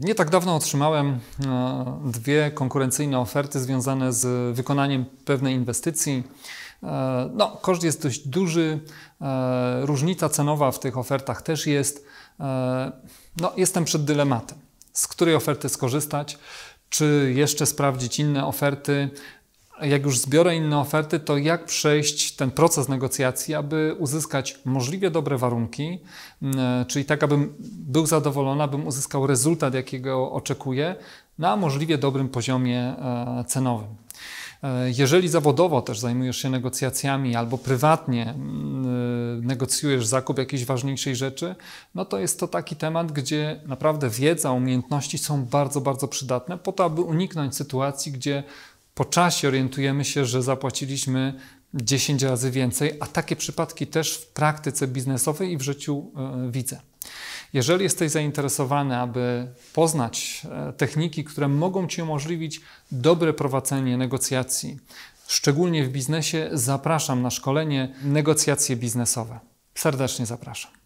Nie tak dawno otrzymałem e, dwie konkurencyjne oferty związane z wykonaniem pewnej inwestycji. E, no, koszt jest dość duży, e, różnica cenowa w tych ofertach też jest. No, jestem przed dylematem, z której oferty skorzystać, czy jeszcze sprawdzić inne oferty, jak już zbiorę inne oferty, to jak przejść ten proces negocjacji, aby uzyskać możliwie dobre warunki, czyli tak, abym był zadowolony, abym uzyskał rezultat, jakiego oczekuję, na możliwie dobrym poziomie e, cenowym. E, jeżeli zawodowo też zajmujesz się negocjacjami albo prywatnie e, negocjujesz zakup jakiejś ważniejszej rzeczy, no to jest to taki temat, gdzie naprawdę wiedza, umiejętności są bardzo, bardzo przydatne po to, aby uniknąć sytuacji, gdzie po czasie orientujemy się, że zapłaciliśmy 10 razy więcej, a takie przypadki też w praktyce biznesowej i w życiu e, widzę. Jeżeli jesteś zainteresowany, aby poznać e, techniki, które mogą Ci umożliwić dobre prowadzenie negocjacji, szczególnie w biznesie, zapraszam na szkolenie negocjacje biznesowe. Serdecznie zapraszam.